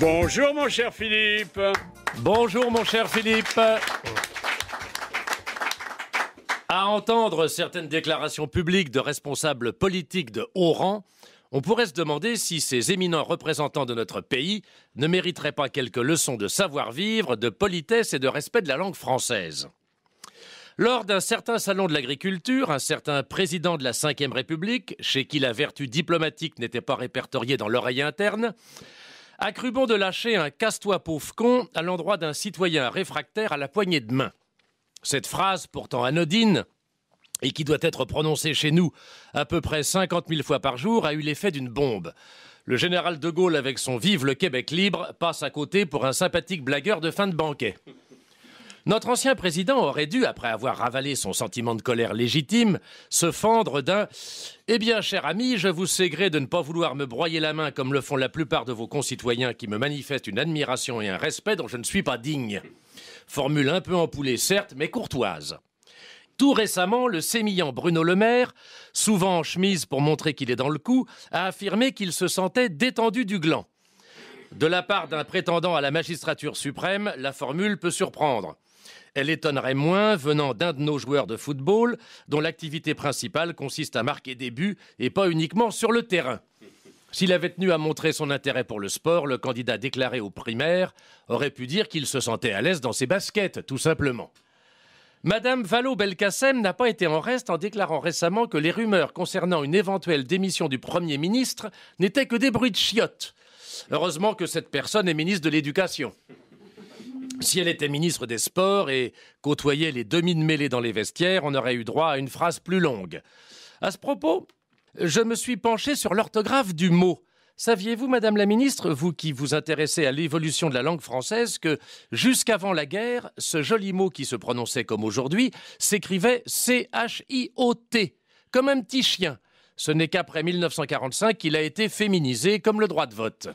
Bonjour mon cher Philippe. Bonjour mon cher Philippe. À entendre certaines déclarations publiques de responsables politiques de haut rang, on pourrait se demander si ces éminents représentants de notre pays ne mériteraient pas quelques leçons de savoir-vivre, de politesse et de respect de la langue française. Lors d'un certain salon de l'agriculture, un certain président de la Ve République, chez qui la vertu diplomatique n'était pas répertoriée dans l'oreille interne, a cru bon de lâcher un casse-toi pauvre con à l'endroit d'un citoyen réfractaire à la poignée de main. Cette phrase, pourtant anodine, et qui doit être prononcée chez nous à peu près 50 000 fois par jour, a eu l'effet d'une bombe. Le général de Gaulle, avec son Vive le Québec libre, passe à côté pour un sympathique blagueur de fin de banquet. Notre ancien président aurait dû, après avoir ravalé son sentiment de colère légitime, se fendre d'un Eh bien, cher ami, je vous sais de ne pas vouloir me broyer la main comme le font la plupart de vos concitoyens qui me manifestent une admiration et un respect dont je ne suis pas digne. Formule un peu ampoulée, certes, mais courtoise. Tout récemment, le sémillant Bruno Le Maire, souvent en chemise pour montrer qu'il est dans le coup, a affirmé qu'il se sentait détendu du gland. De la part d'un prétendant à la magistrature suprême, la formule peut surprendre. Elle étonnerait moins venant d'un de nos joueurs de football dont l'activité principale consiste à marquer des buts et pas uniquement sur le terrain. S'il avait tenu à montrer son intérêt pour le sport, le candidat déclaré aux primaires aurait pu dire qu'il se sentait à l'aise dans ses baskets, tout simplement. Madame Valo belkacem n'a pas été en reste en déclarant récemment que les rumeurs concernant une éventuelle démission du Premier ministre n'étaient que des bruits de chiottes. Heureusement que cette personne est ministre de l'Éducation. Si elle était ministre des Sports et côtoyait les demi de dans les vestiaires, on aurait eu droit à une phrase plus longue. À ce propos, je me suis penché sur l'orthographe du mot. Saviez-vous, Madame la Ministre, vous qui vous intéressez à l'évolution de la langue française, que jusqu'avant la guerre, ce joli mot qui se prononçait comme aujourd'hui s'écrivait C-H-I-O-T, comme un petit chien. Ce n'est qu'après 1945 qu'il a été féminisé comme le droit de vote.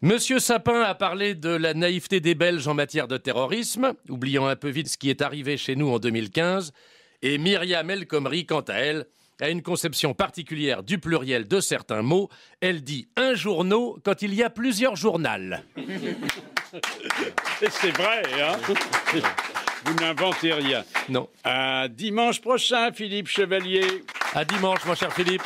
Monsieur Sapin a parlé de la naïveté des Belges en matière de terrorisme, oubliant un peu vite ce qui est arrivé chez nous en 2015. Et Myriam El Khomri, quant à elle, a une conception particulière du pluriel de certains mots. Elle dit un journal quand il y a plusieurs journaux. C'est vrai, hein Vous n'inventez rien. Non. À dimanche prochain, Philippe Chevalier. À dimanche, mon cher Philippe.